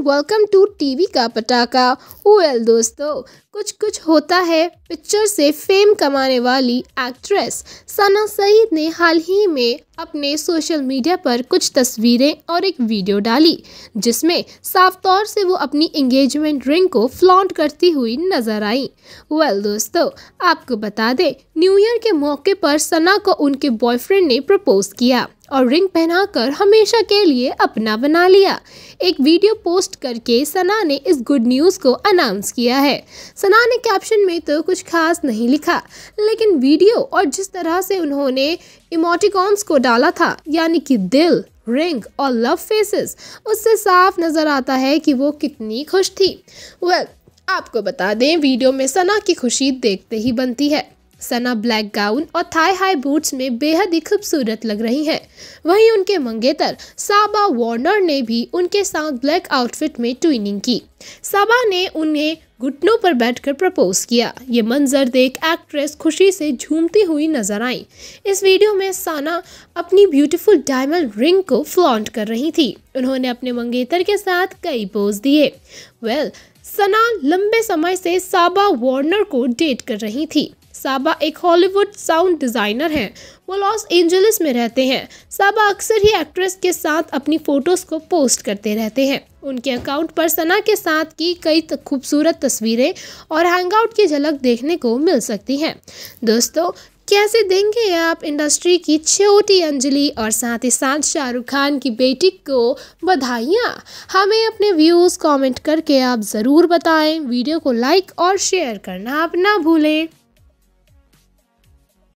and welcome to TV का पटाखा well दोस्तों कुछ कुछ होता है पिक्चर से फेम कमाने वाली एक्ट्रेस सना सईद ने हाल ही में अपने सोशल मीडिया पर कुछ तस्वीरें और एक वीडियो डाली जिसमें साफ तौर से वो अपनी एंगेजमेंट रिंग को फ्लॉन्ट करती हुई नजर आई वेल दोस्तों आपको बता दें न्यू ईयर के मौके पर सना को उनके बॉयफ्रेंड ने प्रपोज किया और रिंग पहनाकर हमेशा के लिए अपना बना लिया एक वीडियो पोस्ट करके सना ने इस गुड न्यूज़ को अनाउंस किया है सना ने कैप्शन में तो कुछ खास नहीं लिखा लेकिन वीडियो और जिस तरह से उन्होंने इमोटिकॉन्स को डाला था यानी कि दिल रिंग और लव फेसेस उससे साफ नज़र आता है कि वो कितनी खुश थी वेल well, आपको बता दें वीडियो में सना की खुशी देखते ही बनती है सना ब्लैक गाउन और थाई हाई बूट्स में बेहद ही खूबसूरत लग रही हैं वहीं उनके मंगेतर साबा वार्नर ने भी उनके साथ ब्लैक आउटफिट में ट्विनिंग की साबा ने उन्हें घुटनों पर बैठकर प्रपोज किया ये मंजर देख एक्ट्रेस खुशी से झूमती हुई नजर आई इस वीडियो में साना अपनी ब्यूटीफुल डायमंड रिंग को फ्लॉन्ट कर रही थी उन्होंने अपने मंगेतर के साथ कई पोज दिए वेल सना लंबे समय से साबा वार्नर को डेट कर रही थी साबा एक हॉलीवुड साउंड डिज़ाइनर हैं वो लॉस एंजलिस में रहते हैं साबा अक्सर ही एक्ट्रेस के साथ अपनी फ़ोटोज़ को पोस्ट करते रहते हैं उनके अकाउंट पर सना के साथ की कई खूबसूरत तस्वीरें और हैंगआउट की झलक देखने को मिल सकती हैं दोस्तों कैसे देंगे आप इंडस्ट्री की छोटी अंजलि और साथ ही साथ शाहरुख खान की बेटी को बधाइयाँ हमें अपने व्यूज़ कमेंट करके आप ज़रूर बताएं वीडियो को लाइक और शेयर करना आप ना भूलें